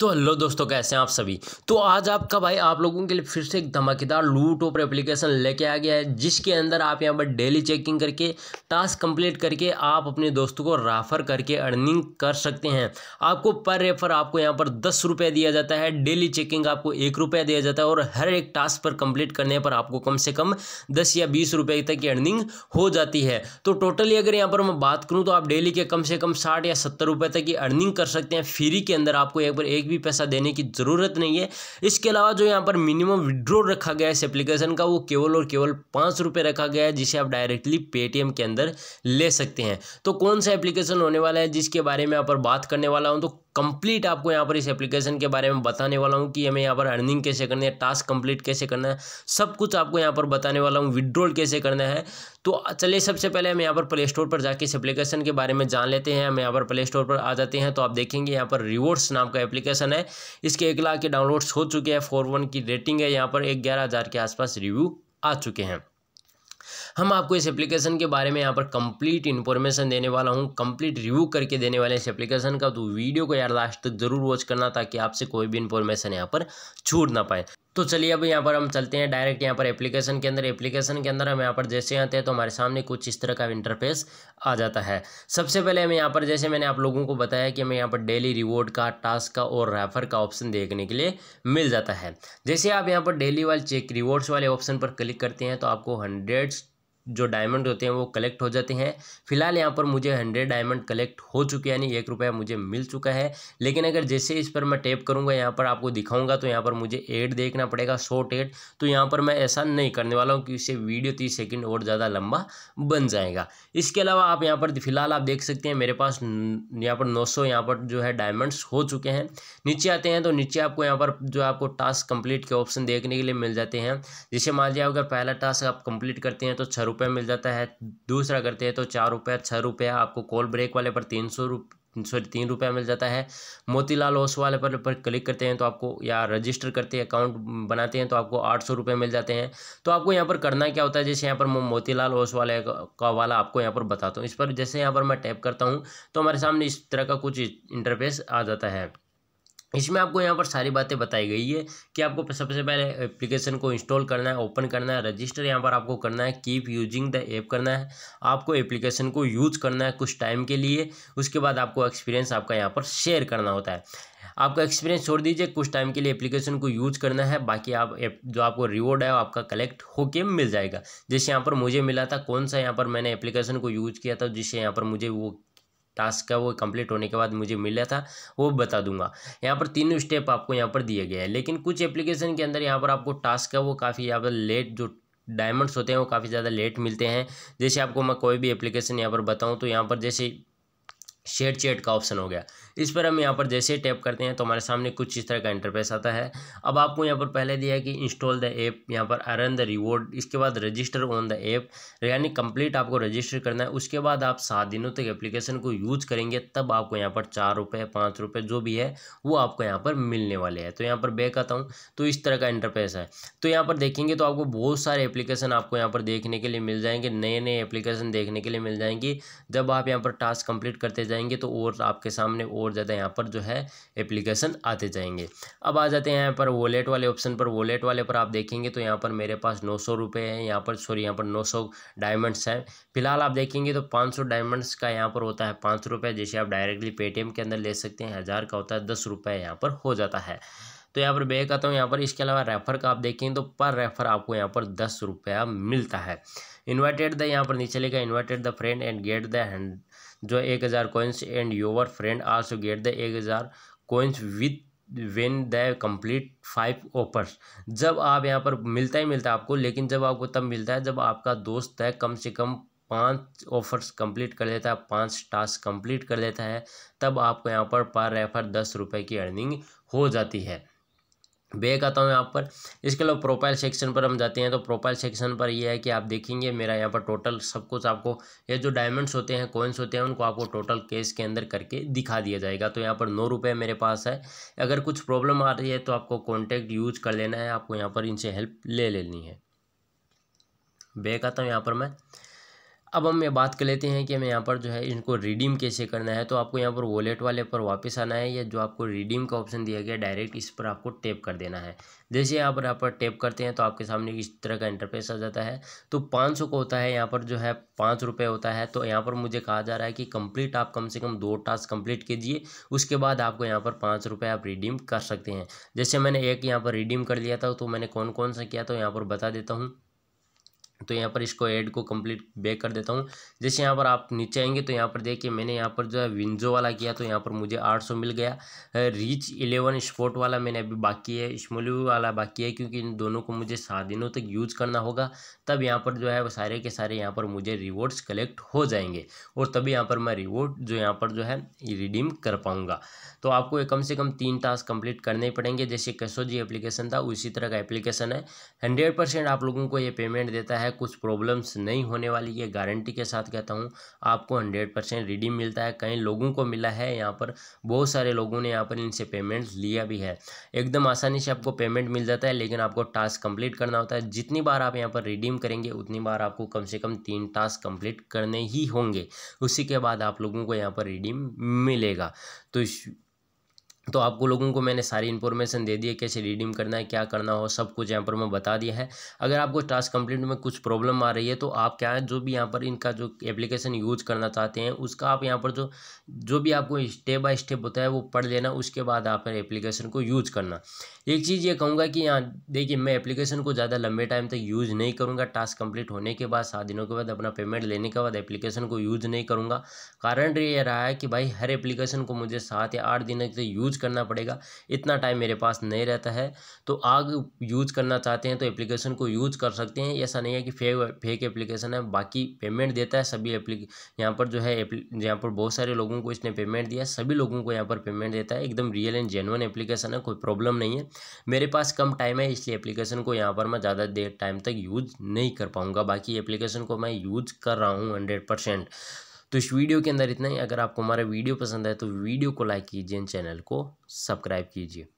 तो हेलो दोस्तों कैसे हैं आप सभी तो आज आपका भाई आप लोगों के लिए फिर से एक धमाकेदार लूट ऑपर एप्लीकेशन लेके आ गया है जिसके अंदर आप यहां पर डेली चेकिंग करके टास्क कंप्लीट करके आप अपने दोस्तों को राफर करके अर्निंग कर सकते हैं आपको पर रेफर आपको यहां पर दस रुपये दिया जाता है डेली चेकिंग आपको एक रुपया दिया जाता है और हर एक टास्क पर कंप्लीट करने पर आपको कम से कम दस या बीस रुपये तक की अर्निंग हो जाती है तो टोटली अगर यहाँ पर मैं बात करूँ तो आप डेली के कम से कम साठ या सत्तर रुपये तक की अर्निंग कर सकते हैं फ्री के अंदर आपको यहाँ पर एक एक भी पैसा देने की ज़रूरत नहीं है इसके अलावा जो यहाँ पर मिनिमम विड्रॉ रखा गया है इस एप्लीकेशन का वो केवल और केवल पाँच रुपये रखा गया है जिसे आप डायरेक्टली पेटीएम के अंदर ले सकते हैं तो कौन सा एप्लीकेशन होने वाला है जिसके बारे में यहाँ पर बात करने वाला हूँ तो कंप्लीट आपको यहाँ पर इस एप्लीकेशन के बारे में बताने वाला हूँ कि हमें यहाँ पर अर्निंग कैसे करनी है टास्क कंप्लीट कैसे करना है सब कुछ आपको यहाँ पर बताने वाला हूँ विड्रॉल कैसे करना है तो चलिए सबसे पहले हम यहाँ पर प्ले स्टोर पर जाके इस एप्लीकेशन के बारे में जान लेते हैं हम यहाँ पर प्ले स्टोर पर आ जाते हैं तो आप देखेंगे यहाँ पर रिवॉर्ड्स नाम का एप्लीकेशन है इसके एक लाख के डाउनलोड्स हो चुके हैं फोर वन की रेटिंग है यहाँ पर एक ग्यारह हज़ार के आसपास रिव्यू आ चुके हैं हम आपको इस एप्लीकेशन के बारे में यहाँ पर कंप्लीट इन्फॉर्मेशन देने वाला हूँ कंप्लीट रिव्यू करके देने वाले इस एप्लीकेशन का तो वीडियो को यार लास्ट तक जरूर वॉच करना ताकि आपसे कोई भी इन्फॉर्मेशन यहाँ पर छूट ना पाए तो चलिए अब यहाँ पर हम चलते हैं डायरेक्ट यहाँ पर एप्लीकेशन के अंदर एप्लीकेशन के अंदर हम यहाँ पर जैसे आते हैं तो हमारे सामने कुछ इस तरह का इंटरफेस आ जाता है सबसे पहले हमें यहाँ पर जैसे मैंने आप लोगों को बताया कि हमें यहाँ पर डेली रिवॉर्ड का टास्क का और रेफर का ऑप्शन देखने के लिए मिल जाता है जैसे आप यहाँ पर डेली वाले चेक रिवॉर्ड्स वाले ऑप्शन पर क्लिक करते हैं तो आपको हंड्रेड्स जो डायमंड होते हैं वो कलेक्ट हो जाते हैं फिलहाल यहाँ पर मुझे हंड्रेड डायमंड कलेक्ट हो चुके यानी एक रुपया मुझे मिल चुका है लेकिन अगर जैसे इस पर मैं टैप करूँगा यहाँ पर आपको दिखाऊंगा तो यहाँ पर मुझे एड देखना पड़ेगा शॉर्ट एड तो यहाँ पर मैं ऐसा नहीं करने वाला हूँ कि इससे वीडियो तीस सेकेंड और ज़्यादा लंबा बन जाएगा इसके अलावा आप यहाँ पर फिलहाल आप देख सकते हैं मेरे पास यहाँ पर नौ सौ यहाँ पर जो है डायमंड्स हो चुके हैं नीचे आते हैं तो नीचे आपको यहाँ पर जो आपको टास्क कंप्लीट के ऑप्शन देखने के लिए मिल जाते हैं जैसे मान लिया अगर पहला टास्क आप कम्प्लीट करते हैं तो छः रुपये मिल जाता है दूसरा करते हैं तो चार रुपया छः रुपया आपको कॉल ब्रेक वाले पर तीन सौ सॉरी तीन रुपया मिल जाता है मोतीलाल ओस वाले पर पर क्लिक करते हैं तो आपको या रजिस्टर करते हैं अकाउंट बनाते हैं तो आपको आठ सौ रुपये मिल जाते हैं तो आपको यहाँ पर करना क्या होता है जैसे यहाँ पर मोतीलाल ओस वाले का वाला आपको यहाँ पर बताता हूँ इस पर जैसे यहाँ पर मैं टैप करता हूँ तो हमारे सामने इस तरह का कुछ इंटरफेस आ जाता है इसमें आपको यहाँ पर सारी बातें बताई गई है कि आपको सबसे पहले एप्लीकेशन को इंस्टॉल करना है ओपन करना है रजिस्टर यहाँ पर आपको करना है कीप यूजिंग द ऐप करना है आपको एप्लीकेशन को यूज़ करना है कुछ टाइम के लिए उसके बाद आपको एक्सपीरियंस आपका यहाँ पर शेयर करना होता है आपका एक्सपीरियंस छोड़ दीजिए कुछ टाइम के लिए एप्लीकेशन को यूज करना है बाकी आप जो आपको रिवॉर्ड है वो आपका कलेक्ट होके मिल जाएगा जैसे यहाँ पर मुझे मिला था कौन सा यहाँ पर मैंने एप्लीकेशन को यूज किया था जिससे यहाँ पर मुझे वो टास्क का वो कंप्लीट होने के बाद मुझे मिला था वो बता दूंगा यहाँ पर तीनों स्टेप आपको यहाँ पर दिए गए हैं लेकिन कुछ एप्लीकेशन के अंदर यहाँ पर आपको टास्क का वो काफ़ी यहाँ पर लेट जो डायमंड्स होते हैं वो काफ़ी ज़्यादा लेट मिलते हैं जैसे आपको मैं कोई भी एप्लीकेशन यहाँ पर बताऊँ तो यहाँ पर जैसे शेड चेट का ऑप्शन हो गया इस पर हम यहाँ पर जैसे ही टैप करते हैं तो हमारे सामने कुछ इस तरह का इंटरफेस आता है अब आपको यहाँ पर पहले दिया है कि इंस्टॉल द ऐप यहाँ पर अर्न द रिवॉर्ड इसके बाद रजिस्टर ऑन द ऐप यानी कंप्लीट आपको रजिस्टर करना है उसके बाद आप सात दिनों तक एप्लीकेशन को यूज़ करेंगे तब आपको यहाँ पर चार रुपये पाँच रुपये जो भी है वो आपको यहाँ पर मिलने वाले हैं तो यहाँ पर बैक आता हूँ तो इस तरह का इंटरफेस है तो यहाँ पर देखेंगे तो आपको बहुत सारे एप्लीकेशन आपको यहाँ पर देखने के लिए मिल जाएंगे नए नए एप्लीकेशन देखने के लिए मिल जाएंगी जब आप यहाँ पर टास्क कंप्लीट करते जाए जाएंगे तो और आपके सामने और ज़्यादा यहाँ पर जो है एप्लीकेशन आते जाएंगे अब आ जाते हैं यहाँ पर वॉलेट वाले ऑप्शन पर वॉलेट वाले पर आप देखेंगे तो यहाँ पर मेरे पास नौ सौ रुपये हैं यहाँ पर सॉरी यहाँ पर नौ सौ डायमंड्स हैं फिलहाल आप देखेंगे तो पाँच सौ डायमंड्स का यहाँ पर होता है पाँच रुपये जैसे आप डायरेक्टली पेटीएम के अंदर ले सकते हैं हज़ार का होता है दस रुपये यहाँ पर हो जाता है तो यहाँ पर बैक आता हूँ यहाँ पर इसके अलावा रेफ़र का आप देखें तो पर रेफ़र आपको यहाँ पर दस रुपया मिलता है इन्वाइटेड द यहाँ पर नीचे लिखा invited the friend and get the hand जो एक हज़ार coins and your friend also get the एक हज़ार coins with when the complete five offers जब आप यहाँ पर मिलता ही मिलता है आपको लेकिन जब आपको तब मिलता है जब आपका दोस्त है कम से कम पांच ऑफर्स कंप्लीट कर लेता है पांच टास्क कंप्लीट कर लेता है तब आपको यहाँ पर पर रेफर दस रुपए की अर्निंग हो जाती है बैक आता हूँ यहाँ पर इसके अलावा प्रोफाइल सेक्शन पर हम जाते हैं तो प्रोफाइल सेक्शन पर ये है कि आप देखेंगे मेरा यहाँ पर टोटल सब कुछ आपको ये जो डायमंड्स होते हैं कोइंस होते हैं उनको आपको टोटल केस के अंदर करके दिखा दिया जाएगा तो यहाँ पर नौ रुपये मेरे पास है अगर कुछ प्रॉब्लम आ रही है तो आपको कॉन्टैक्ट यूज कर लेना है आपको यहाँ पर इनसे हेल्प ले लेनी है बैक आता हूँ यहाँ पर मैं अब हम ये बात कर लेते हैं कि हमें यहाँ पर जो है इनको रिडीम कैसे करना है तो आपको यहाँ पर वॉलेट वाले पर वापस आना है या जो आपको रिडीम का ऑप्शन दिया गया डायरेक्ट इस पर आपको टैप कर देना है जैसे यहाँ पर यहाँ पर टैप करते हैं तो आपके सामने इस तरह का इंटरफेस आ जाता है तो पाँच का होता है यहाँ पर जो है पाँच रुपये होता है तो यहाँ पर मुझे कहा जा रहा है कि कंप्लीट आप कम से कम दो टास्क कम्प्लीट कीजिए उसके बाद आपको यहाँ पर पाँच रुपये आप रिडीम कर सकते हैं जैसे मैंने एक यहाँ पर रिडीम कर लिया था तो मैंने कौन कौन सा किया तो यहाँ पर बता देता हूँ तो यहाँ पर इसको ऐड को कंप्लीट बैक कर देता हूँ जैसे यहाँ पर आप नीचे आएंगे तो यहाँ पर देखिए मैंने यहाँ पर जो है विंजो वाला किया तो यहाँ पर मुझे 800 मिल गया रीच 11 स्पोर्ट वाला मैंने अभी बाकी है स्मोल्यू वाला बाकी है क्योंकि इन दोनों को मुझे सात दिनों तक यूज करना होगा तब यहाँ पर जो है वो सारे के सारे यहाँ पर मुझे रिवॉर्ड्स कलेक्ट हो जाएंगे और तभी यहाँ पर मैं रिवॉर्ड जो यहाँ पर जो है रिडीम कर पाऊँगा तो आपको कम से कम तीन टास्क कंप्लीट करने पड़ेंगे जैसे कैसो जी एप्लीकेशन था उसी तरह का एप्लीकेशन है हंड्रेड आप लोगों को ये पेमेंट देता है है कुछ प्रॉब्लम्स नहीं होने वाली ये गारंटी के साथ कहता हूँ आपको हंड्रेड परसेंट रिडीम मिलता है कई लोगों को मिला है यहाँ पर बहुत सारे लोगों ने यहाँ पर इनसे पेमेंट लिया भी है एकदम आसानी से आपको पेमेंट मिल जाता है लेकिन आपको टास्क कंप्लीट करना होता है जितनी बार आप यहाँ पर रिडीम करेंगे उतनी बार आपको कम से कम तीन टास्क कंप्लीट करने ही होंगे उसी के बाद आप लोगों को यहाँ पर रिडीम मिलेगा तो तो आपको लोगों को मैंने सारी इन्फॉर्मेशन दे दी है कैसे रिडीम करना है क्या करना हो सब कुछ यहाँ पर मैं बता दिया है अगर आपको टास्क कंप्लीट में कुछ प्रॉब्लम आ रही है तो आप क्या है जो भी यहाँ पर इनका जो एप्लीकेशन यूज करना चाहते हैं उसका आप यहाँ पर जो जो भी आपको स्टेप बाय स्टेप होता है वो पढ़ लेना उसके बाद आप एप्लीकेशन को यूज करना एक चीज़ ये कहूँगा कि यहाँ देखिए मैं एप्लीकेशन को ज़्यादा लंबे टाइम तक यूज़ नहीं करूँगा टास्क कंप्लीट होने के बाद सात दिनों के बाद अपना पेमेंट लेने के बाद एप्लीकेशन को यूज़ नहीं करूँगा कारण ये रहा है कि भाई हर एप्लीकेशन को मुझे सात या आठ दिन से यूज़ यूज़ करना पड़ेगा इतना टाइम मेरे पास नहीं रहता है तो आग यूज़ करना चाहते हैं तो एप्लीकेशन को यूज़ कर सकते हैं ऐसा नहीं है कि फेक फेक एप्लीकेशन है बाकी पेमेंट देता है सभी एप्ली यहाँ पर जो है यहाँ पर बहुत सारे लोगों को इसने पेमेंट दिया सभी लोगों को यहाँ पर पेमेंट देता है एकदम रियल एंड जेनुअन एप्लीकेशन है कोई प्रॉब्लम नहीं है मेरे पास कम टाइम है इसलिए एप्लीकेशन को यहाँ पर मैं ज़्यादा देर टाइम तक यूज़ नहीं कर पाऊँगा बाकी एप्लीकेशन को मैं यूज़ कर रहा हूँ हंड्रेड परसेंट तो इस वीडियो के अंदर इतना ही अगर आपको हमारा वीडियो पसंद है तो वीडियो को लाइक कीजिए चैनल को सब्सक्राइब कीजिए